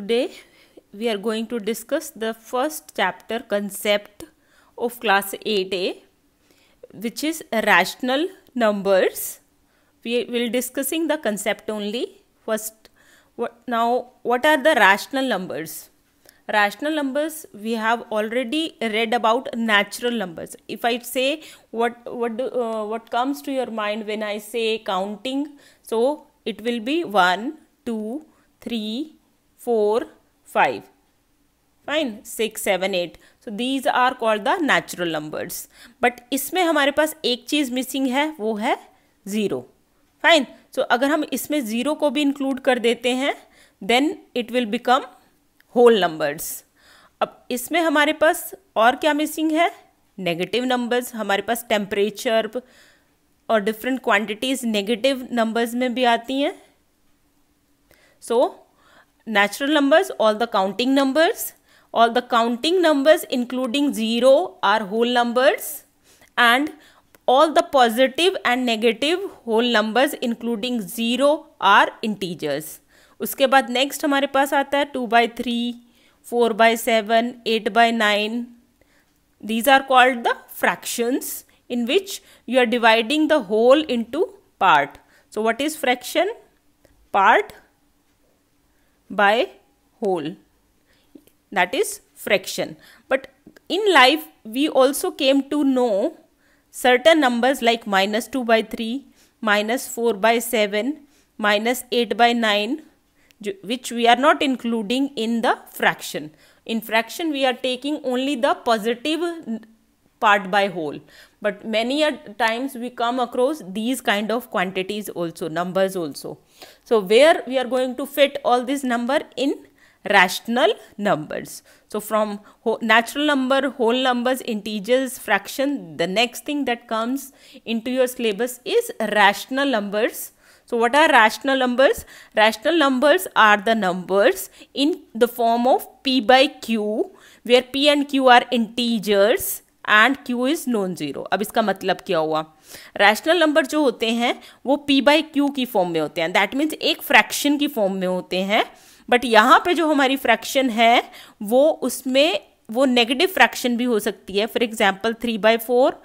today we are going to discuss the first chapter concept of class 8a which is rational numbers. We will discussing the concept only. First, what, now what are the rational numbers? Rational numbers we have already read about natural numbers. If I say what what do, uh, what comes to your mind when I say counting, so it will be 1, 2, 3, four, five. Fine six seven eight so these are called the natural numbers but इसमें हमारे पास एक चीज़ missing है वो है zero fine so अगर हम इसमें zero को भी इंक्लूड कर देते हैं then it will become whole numbers अब इसमें हमारे पास और क्या मिसिंग है नेगेटिव नंबर्स हमारे पास टेम्परेचर और डिफरेंट quantities नेगेटिव नंबर्स में भी आती हैं सो so, natural numbers, all the counting numbers. All the counting numbers including 0 are whole numbers and all the positive and negative whole numbers including 0 are integers. उसके बाद next हमारे पास आता है 2 by 3, 4 by 7, 8 by 9. These are called the fractions in which you are dividing the whole into part. So what is fraction? Part by whole that is fraction but in life we also came to know certain numbers like minus 2 by 3 minus 4 by 7 minus 8 by 9 which we are not including in the fraction in fraction we are taking only the positive part by whole but many times we come across these kind of quantities also numbers also so where we are going to fit all this number in rational numbers so from natural number whole numbers integers fraction the next thing that comes into your syllabus is rational numbers so what are rational numbers rational numbers are the numbers in the form of p by q where p and q are integers and q is non zero अब इसका मतलब क्या हुआ rational number जो होते हैं वो p by q की फॉर्म में होते हैं दैट मीन्स एक फ्रैक्शन की फॉर्म में होते हैं बट यहाँ पे जो हमारी फ्रैक्शन है वो उसमें वो नेगेटिव फ्रैक्शन भी हो सकती है for example three by four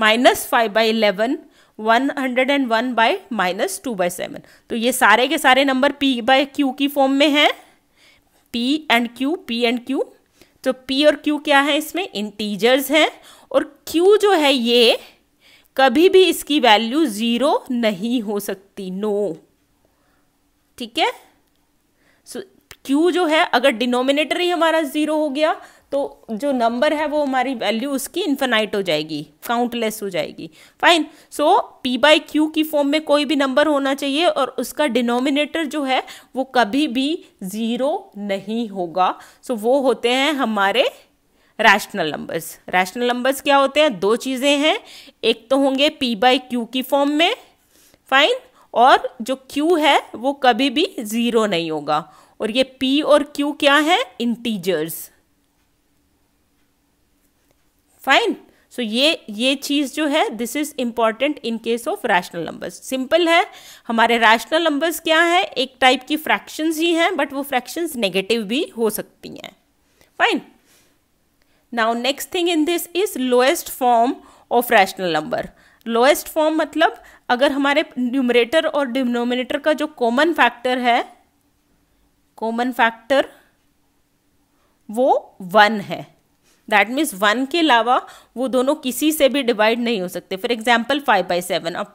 minus five by eleven one hundred and one by minus two by seven तो ये सारे के सारे नंबर पी बाय क्यू की फॉर्म में हैं p and q p and q तो P और Q क्या है इसमें इंटीजर्स हैं और Q जो है ये कभी भी इसकी वैल्यू ज़ीरो नहीं हो सकती नो ठीक है सो Q जो है अगर डिनोमिनेटर ही हमारा ज़ीरो हो गया तो जो नंबर है वो हमारी वैल्यू उसकी इन्फेनाइट हो जाएगी काउंटलेस हो जाएगी fine so p by q की फॉर्म में कोई भी नंबर होना चाहिए और उसका डिनोमिनेटर जो है वो कभी भी ज़ीरो नहीं होगा सो so, वो होते हैं हमारे रैशनल नंबर्स रैशनल नंबर्स क्या होते हैं दो चीज़ें हैं एक तो होंगे पी बाई क्यू की फॉर्म में फाइन और जो क्यू है वो कभी भी ज़ीरो नहीं होगा और ये पी और क्यू क्या है इंटीजर्स फाइन सो ये ये चीज़ जो है this is important in case of rational numbers simple है हमारे रैशनल नंबर्स क्या है एक टाइप की फ्रैक्शंस ही हैं बट वो फ्रैक्शंस नेगेटिव भी हो सकती हैं fine now next thing in this is lowest form of rational number lowest form मतलब अगर हमारे न्यूमरेटर और डिनोमिनेटर का जो कॉमन फैक्टर है कॉमन फैक्टर वो वन है दैट मीन्स वन के अलावा वो दोनों किसी से भी डिवाइड नहीं हो सकते for example five by seven अब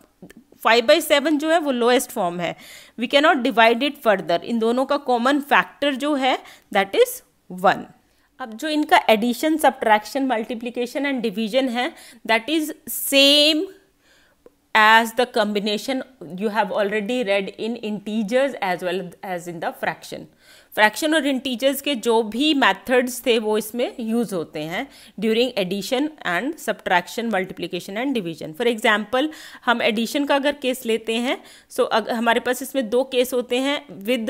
फाइव बाई सेवन जो है वो लोएस्ट फॉर्म है we can not divide it further इन दोनों का कॉमन फैक्टर जो है दैट इज़ वन अब जो इनका addition subtraction multiplication and division है that is same as the combination you have already read in integers as well as in the fraction fraction और इंटीजर्स के जो भी मेथड्स थे वो इसमें यूज होते हैं during addition and subtraction multiplication and division for example हम एडिशन का अगर केस लेते हैं सो so, हमारे पास इसमें दो केस होते हैं with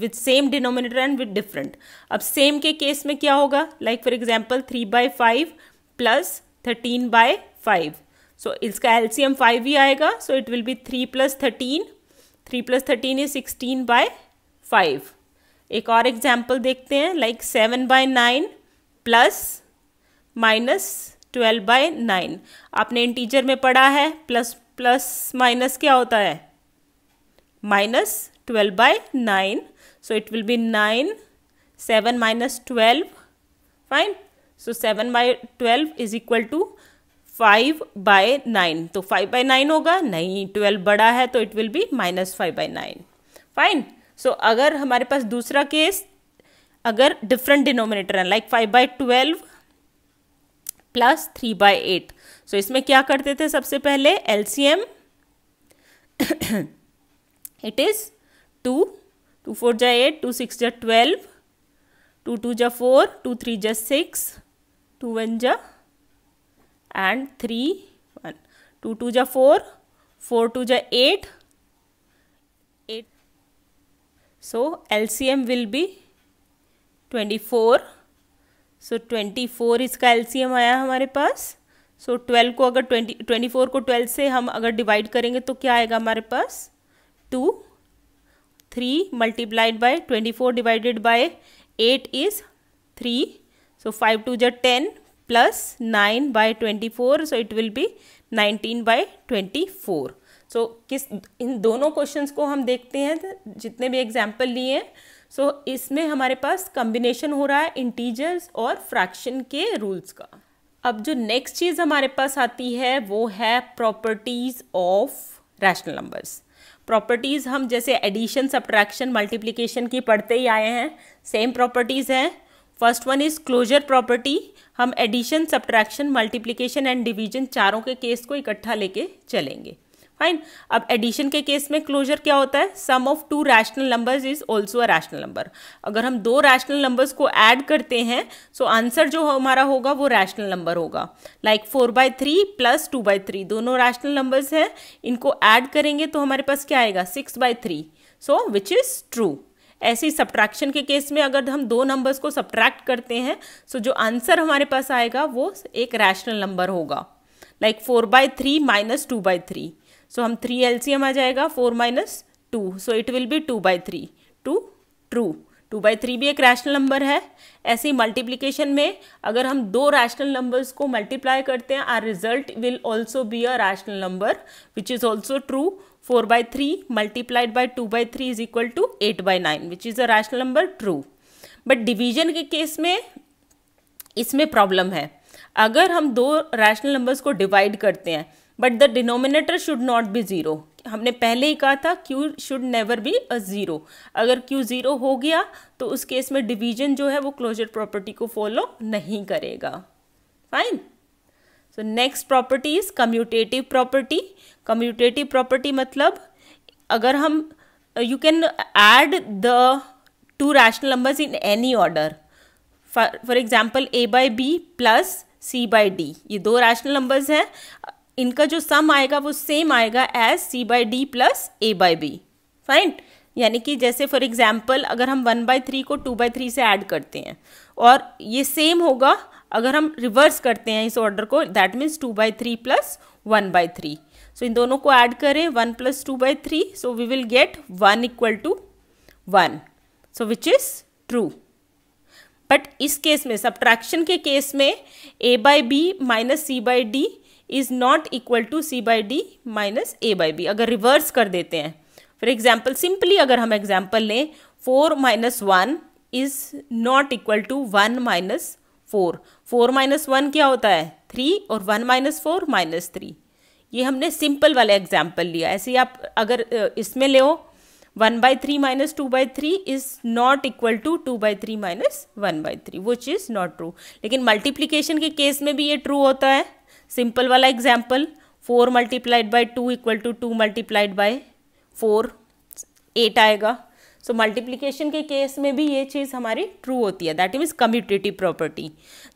with same denominator and with different अब सेम के केस में क्या होगा like for example three by five plus thirteen by five so इसका एल्सियम फाइव ही आएगा so it will be three plus thirteen three plus thirteen is sixteen by five एक और एग्जाम्पल देखते हैं like seven by nine plus minus twelve by nine आपने integer में पढ़ा है प्लस प्लस माइनस क्या होता है minus twelve by nine so it will be nine seven minus twelve fine so seven by twelve is equal to five by nine तो five by nine होगा नहीं ट्वेल्व बड़ा है तो it will be minus five by nine fine so अगर हमारे पास दूसरा केस अगर डिफरेंट डिनोमिनेटर है like five by twelve plus three by eight so इसमें क्या करते थे सबसे पहले L C M it is two two four जा एट टू सिक्स जा ट्वेल्व टू टू जा फोर टू थ्री जा सिक्स टू वन जा and three one two two जा फोर फोर टू जा eight eight so L C M will be twenty four so twenty four इसका L C M आया हमारे पास so so, twelve को अगर ट्वेंटी ट्वेंटी फोर को ट्वेल्व से हम अगर डिवाइड करेंगे तो क्या आएगा हमारे पास two three multiplied by twenty four divided by eight is three so five two जै ten plus 9 by 24 so it will be 19 by 24 so so, किस इन दोनों क्वेश्चंस को हम देखते हैं तो जितने भी एग्जाम्पल लिए हैं सो so, इसमें हमारे पास कम्बिनेशन हो रहा है इंटीजर्स और फ्रैक्शन के रूल्स का अब जो नेक्स्ट चीज़ हमारे पास आती है वो है properties of rational numbers properties हम जैसे एडिशन सब्ट्रैक्शन मल्टीप्लीकेशन की पढ़ते ही आए हैं सेम प्रॉपर्टीज़ हैं first one is closure property हम addition subtraction multiplication and division चारों के केस को इकट्ठा लेके चलेंगे फाइन अब एडिशन के केस में क्लोजर क्या होता है sum of two rational numbers is also a rational number अगर हम दो रैशनल नंबर्स को ऐड करते हैं सो so आंसर जो हमारा होगा वो रैशनल नंबर होगा like four by three plus two by three दोनों रैशनल नंबर्स हैं इनको ऐड करेंगे तो हमारे पास क्या आएगा six by three so which is true ऐसे ही सब्ट्रैक्शन के केस में अगर हम दो नंबर्स को सब्ट्रैक्ट करते हैं सो जो आंसर हमारे पास आएगा वो एक रैशनल नंबर होगा like four by three minus two by three so हम थ्री एल आ जाएगा four minus two so it will be two by three two true two by three भी एक रैशनल नंबर है ऐसे ही मल्टीप्लीकेशन में अगर हम दो रैशनल नंबर्स को मल्टीप्लाई करते हैं our result will also be a rational number which is also true four by three multiplied by two by three is equal to eight by nine which is a rational number true but division के case में इसमें problem है अगर हम दो rational numbers को divide करते हैं but the denominator should not be zero हमने पहले ही कहा था q should never be a zero अगर क्यू ज़ीरो हो गया तो उस केस में डिवीजन जो है वो क्लोजर प्रॉपर्टी को फॉलो नहीं करेगा fine so next property is commutative property commutative property मतलब अगर हम you can add the two rational numbers in any order for example a by b plus c by d ये दो rational numbers हैं इनका जो सम आएगा वो सेम आएगा as c by d plus a by b fine यानी कि जैसे फॉर एग्जाम्पल अगर हम वन बाई थ्री को टू बाई थ्री से ऐड करते हैं और ये सेम होगा अगर हम रिवर्स करते हैं इस ऑर्डर को that means two by three plus one by three so इन दोनों को ऐड करें one plus two by three so we will get one equal to one so which is true but इस case में subtraction के case में a by b minus c by d is not equal to c by d minus a by b अगर reverse कर देते हैं for example simply अगर हम एग्जाम्पल लें four minus one is not equal to one minus four four minus one क्या होता है थ्री और one minus four minus three ये हमने सिंपल वाला एग्जाम्पल लिया ऐसे ही आप अगर इसमें ले one by three minus two by three is not equal to two by three minus one by three which is not true लेकिन मल्टीप्लीकेशन के केस में भी ये ट्रू होता है सिंपल वाला example four multiplied by two equal to two multiplied by four eight आएगा so so, multiplication के केस में भी ये चीज़ हमारी ट्रू होती है that means commutative property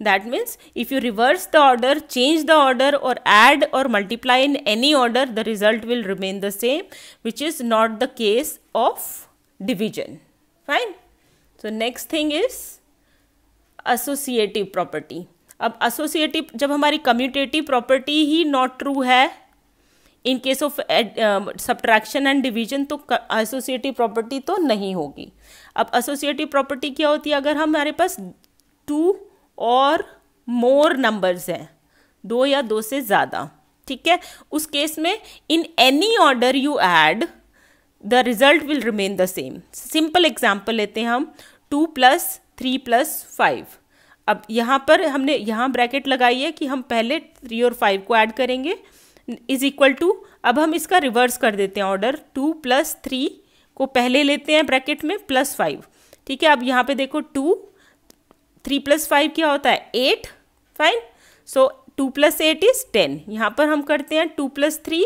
that means if you reverse the order change the order और एड और multiply in any order the result will remain the same which is not the case of division fine so next thing is associative property अब associative जब हमारी commutative property ही not true है in case of subtraction and division तो associative property तो नहीं होगी अब एसोसिएटिव प्रॉपर्टी क्या होती है अगर हमारे पास टू और मोर नंबर्स हैं दो या दो से ज़्यादा ठीक है उस केस में in any order you add the result will remain the same simple example लेते हैं हम two plus three plus five अब यहाँ पर हमने यहाँ ब्रैकेट लगाई है कि हम पहले थ्री और फाइव को ऐड करेंगे इज इक्वल टू अब हम इसका रिवर्स कर देते हैं ऑर्डर टू प्लस थ्री को पहले लेते हैं ब्रैकेट में प्लस फाइव ठीक है अब यहाँ पे देखो टू थ्री प्लस फाइव क्या होता है eight fine so two plus eight is ten यहाँ पर हम करते हैं two plus three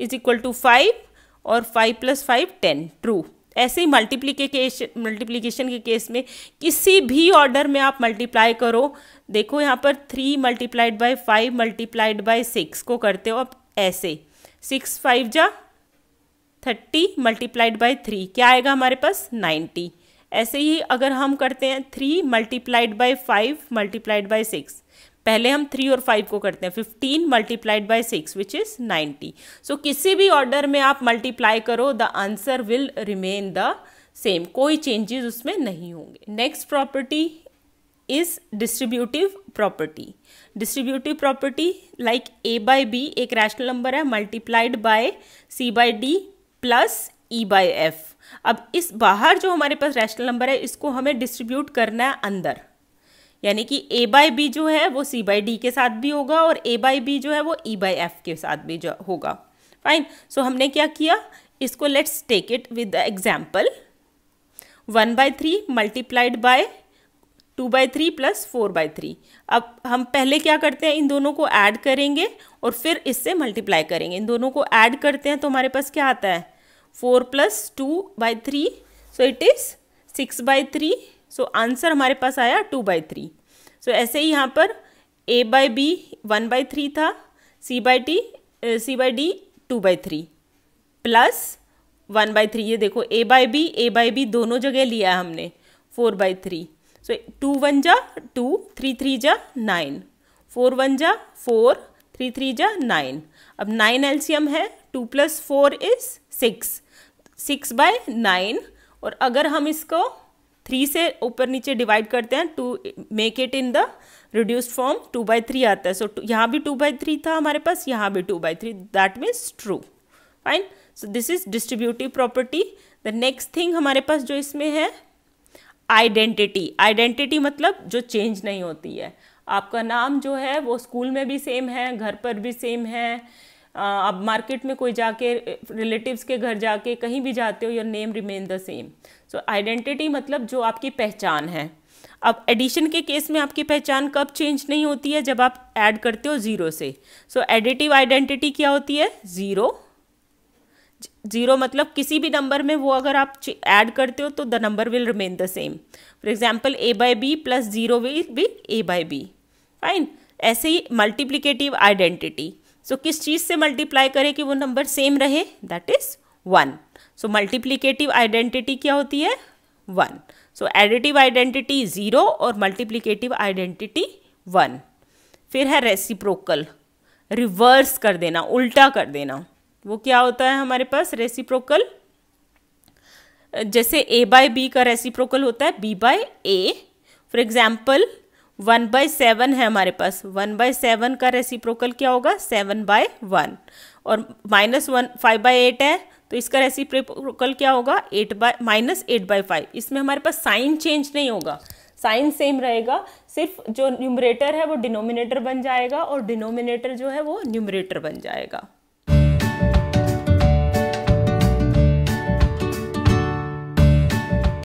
is equal to five और five plus five ten true ऐसे ही मल्टीप्लीकेशन मल्टीप्लीकेशन के केस में किसी भी ऑर्डर में आप मल्टीप्लाई करो देखो यहाँ पर three multiplied by five multiplied by six को करते हो आप ऐसे सिक्स फाइव जा थर्टी मल्टीप्लाइड बाई थ्री क्या आएगा हमारे पास नाइन्टी ऐसे ही अगर हम करते हैं three multiplied by five multiplied by six पहले हम थ्री और फाइव को करते हैं fifteen multiplied by six which is ninety so किसी भी ऑर्डर में आप मल्टीप्लाई करो the answer will remain the same कोई चेंजेस उसमें नहीं होंगे next property is distributive property distributive property like a by b एक रैशनल नंबर है multiplied by c by d plus e by f अब इस बाहर जो हमारे पास रैशनल नंबर है इसको हमें डिस्ट्रीब्यूट करना है अंदर यानी कि ए बाई बी जो है वो सी बाई डी के साथ भी होगा और ए बाई बी जो है वो ई बाई एफ के साथ भी जो होगा फाइन सो so, हमने क्या किया इसको let's take it with the example one by three multiplied by two by three plus four by three अब हम पहले क्या करते हैं इन दोनों को ऐड करेंगे और फिर इससे मल्टीप्लाई करेंगे इन दोनों को ऐड करते हैं तो हमारे पास क्या आता है four plus two by three so it is six by three so answer हमारे पास आया टू बाई थ्री सो ऐसे ही यहाँ पर a by b one by three था c by t c by d two by three plus one by three ये देखो a by b a by b दोनों जगह लिया है हमने four by three so two one जा two three three जा नाइन फोर वन जा फोर थ्री थ्री जा नाइन अब नाइन एल्सियम है two plus four is six six by nine और अगर हम इसको थ्री से ऊपर नीचे डिवाइड करते हैं to make it in the reduced form two by three आता है सो so, यहाँ भी टू बाई थ्री था हमारे पास यहाँ भी two by three that means true fine so this is distributive property the next thing हमारे पास जो इसमें है आइडेंटिटी आइडेंटिटी मतलब जो चेंज नहीं होती है आपका नाम जो है वो स्कूल में भी सेम है घर पर भी सेम है आप मार्केट में कोई जाके रिलेटिव्स के घर जाके कहीं भी जाते हो your name remain the same so identity मतलब जो आपकी पहचान है अब एडिशन के केस में आपकी पहचान कब चेंज नहीं होती है जब आप ऐड करते हो ज़ीरो से सो एडिटिव आइडेंटिटी क्या होती है ज़ीरो जीरो मतलब किसी भी नंबर में वो अगर आप ऐड करते हो तो the number will remain the same for example a by b plus zero will be a by b fine ऐसे ही मल्टीप्लीकेटिव आइडेंटिटी सो so, किस चीज़ से मल्टीप्लाई करें कि वो नंबर सेम रहे that is one so multiplicative identity क्या होती है one so additive identity zero और मल्टीप्लीकेटिव आइडेंटिटी वन फिर है रेसिप्रोकल रिवर्स कर देना उल्टा कर देना वो क्या होता है हमारे पास रेसिप्रोकल जैसे ए बाय बी का रेसिप्रोकल होता है b by a for example one by seven है हमारे पास वन बाय सेवन का रेसिप्रोकल क्या होगा सेवन बाय वन और minus one five by eight है तो इसका रेसिप्रोकल क्या होगा eight by minus eight by five इसमें हमारे पास साइन चेंज नहीं होगा साइन सेम रहेगा सिर्फ जो न्यूमरेटर है वो डिनोमिनेटर बन जाएगा और डिनोमिनेटर जो है वो न्यूमरेटर बन जाएगा